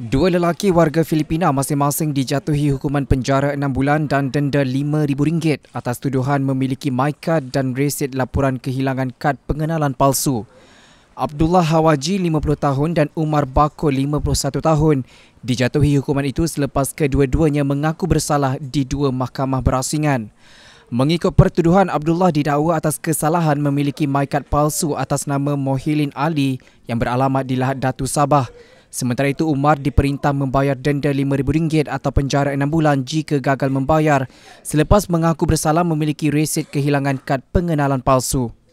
Dua lelaki warga Filipina masing-masing dijatuhi hukuman penjara enam bulan dan denda lima ribu ringgit atas tuduhan memiliki MyCard dan resit laporan kehilangan kad pengenalan palsu. Abdullah Hawaji, 50 tahun dan Umar Bako, 51 tahun, dijatuhi hukuman itu selepas kedua-duanya mengaku bersalah di dua mahkamah berasingan. Mengikut pertuduhan, Abdullah didakwa atas kesalahan memiliki maikat palsu atas nama Mohilin Ali yang beralamat di Lahat Datu Sabah. Sementara itu, Umar diperintah membayar denda RM5,000 atau penjara 6 bulan jika gagal membayar selepas mengaku bersalah memiliki resit kehilangan kad pengenalan palsu.